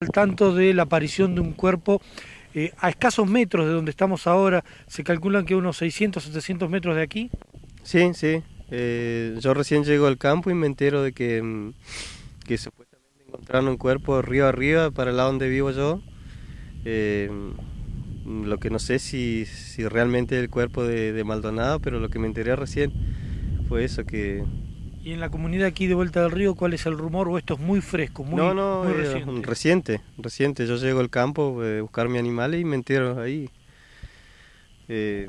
al tanto de la aparición de un cuerpo eh, a escasos metros de donde estamos ahora. Se calculan que unos 600, 700 metros de aquí. Sí, sí. Eh, yo recién llego al campo y me entero de que, mm, que supuestamente encontraron un cuerpo río arriba, para el lado donde vivo yo. Eh, lo que no sé si, realmente es el cuerpo de, de Maldonado, pero lo que me enteré recién fue eso, que ¿Y en la comunidad aquí de Vuelta del Río cuál es el rumor o esto es muy fresco, muy, no, no, muy eh, reciente? reciente? yo llego al campo eh, a buscar mi animales y me entero ahí. Eh,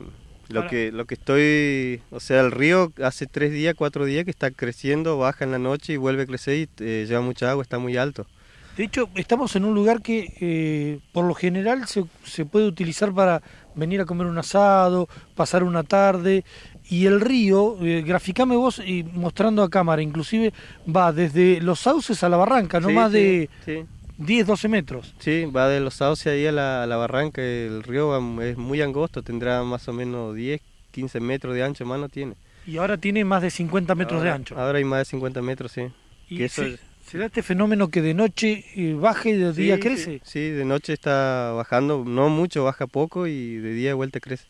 lo, que, lo que estoy, o sea, el río hace tres días, cuatro días que está creciendo, baja en la noche y vuelve a crecer y lleva mucha agua, está muy alto. De hecho, estamos en un lugar que por lo general se, se, puede utilizar para venir a comer un asado, pasar una tarde y el río, eh, graficame vos y mostrando a cámara, inclusive va desde los sauces a la barranca, no más de 10, 12 metros. Sí, va de los sauces ahí a la, barranca, el río es muy angosto, tendrá más o menos 10, 15 metros de ancho, más no tiene. Y ahora tiene más de 50 metros de ancho. Ahora hay más de 50 metros, sí. Y ¿Será este fenómeno que de noche eh, baje baja y de día crece? Sí, de noche está bajando, no mucho, baja poco y de día de vuelta crece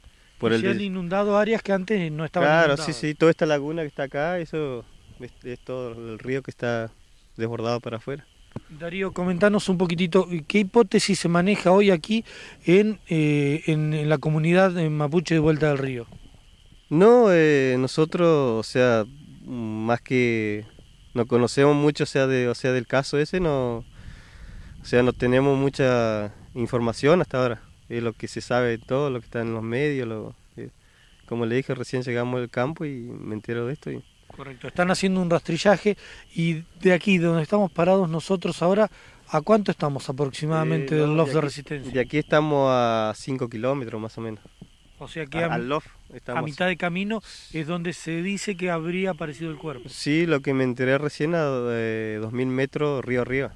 han inundado áreas que antes no estaban Claro, sí, sí, toda esta laguna que está acá, eso es, todo el río que está desbordado para afuera. Darío, comentanos un poquitito qué hipótesis se maneja hoy aquí en, eh, en, la comunidad de mapuche de Vuelta del Río. No, eh, nosotros, o sea, más que no conocemos mucho, sea, de, sea, del caso ese, no, o sea, no tenemos mucha información hasta ahora es lo que se sabe de todo, lo que está en los medios. Lo, eh, como le dije, recién llegamos al campo y me entero de esto. Y... Correcto, están haciendo un rastrillaje y de aquí, de donde estamos parados nosotros ahora, ¿a cuánto estamos aproximadamente eh, del loft de, Resistencia? De aquí estamos a 5 kilómetros más o menos. O sea que a, estamos... a mitad de camino es donde se dice que habría aparecido el cuerpo. Sí, lo que me enteré recién a 2.000 eh, metros río arriba.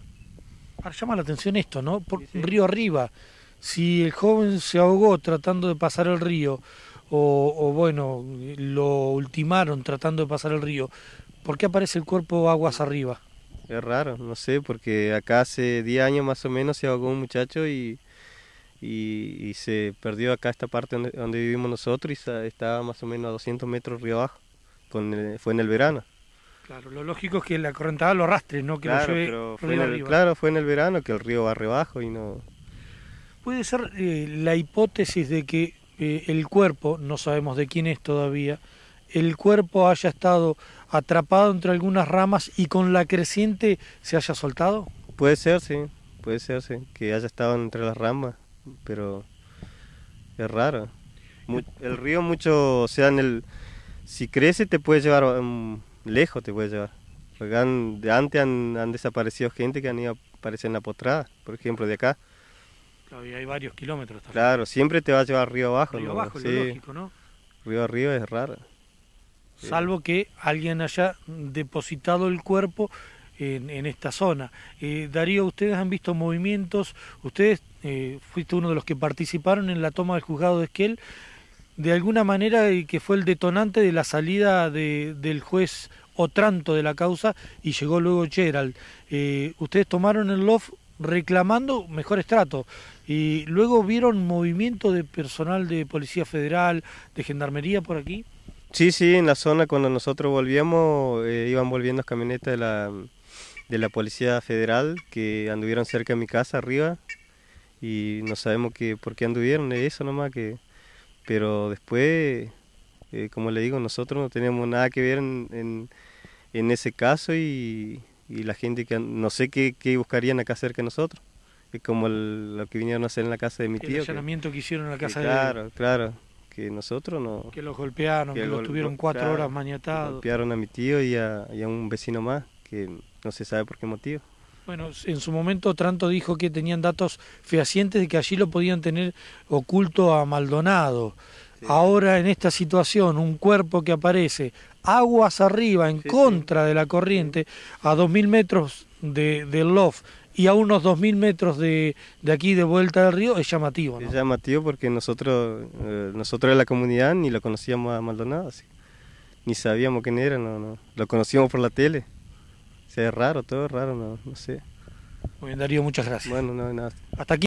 Ahora llama la atención esto, ¿no? Por, Río arriba. Si el joven se ahogó tratando de pasar el río, o, bueno, lo ultimaron tratando de pasar el río, ¿por qué aparece el cuerpo aguas arriba? Es raro, no sé, porque acá hace 10 años más o menos se ahogó un muchacho y, y, se perdió acá esta parte donde, vivimos nosotros y estaba más o menos a 200 metros río abajo, con fue en el verano. Claro, lo lógico es que la correntada lo arrastre, no que claro, lo fue en el, Claro, fue en el verano que el río va rebajo y no, puede ser eh, la hipótesis de que eh, el cuerpo, no sabemos de quién es todavía, el cuerpo haya estado atrapado entre algunas ramas y con la creciente se haya soltado? Puede ser, sí, puede ser, que haya estado entre las ramas, pero es raro. el río mucho, o sea, en el, si crece te puede llevar um, lejos, te puede llevar. de antes han, han, desaparecido gente que han ido a aparecer en la postrada, por ejemplo, de acá hay varios kilómetros. También. Claro, siempre te va a llevar río abajo. Río abajo, lógico, ¿no? Río arriba es raro. Salvo que alguien haya depositado el cuerpo en, esta zona. Eh, Darío, ustedes han visto movimientos, ustedes eh, fuiste uno de los que participaron en la toma del juzgado de Esquel, de alguna manera eh, que fue el detonante de la salida del juez Otranto de la causa y llegó luego Gerald. ustedes tomaron el LOF reclamando mejores tratos. Y luego vieron movimiento de personal de Policía Federal, de Gendarmería por aquí. Sí, sí, en la zona cuando nosotros volvíamos, eh, iban volviendo las camionetas de la, de la Policía Federal que anduvieron cerca de mi casa arriba y no sabemos por qué anduvieron, eso nomás que... Pero después, eh, como le digo, nosotros no tenemos nada que ver en ese caso y y la gente que no sé qué, buscarían acá cerca de nosotros. Es como lo que vinieron a hacer en la casa de mi tío. El allanamiento que, hicieron en la casa claro, de Claro, claro. Que nosotros no. Que los golpearon, que, los tuvieron cuatro horas maniatados. Golpearon a mi tío y a, un vecino más, que no se sabe por qué motivo. Bueno, en su momento Tranto dijo que tenían datos fehacientes de que allí lo podían tener oculto a Maldonado. Ahora en esta situación, un cuerpo que aparece aguas arriba, en contra de la corriente, a 2.000 metros del de loft y a unos 2.000 metros de, de, aquí de vuelta del río, es llamativo. Es llamativo porque nosotros, eh, nosotros la comunidad ni lo conocíamos a Maldonado, ni sabíamos quién era, no, lo conocíamos por la tele. O sea, es raro, todo es raro, no, sé. Muy bien, Darío, muchas gracias. Bueno, no, nada. Hasta aquí.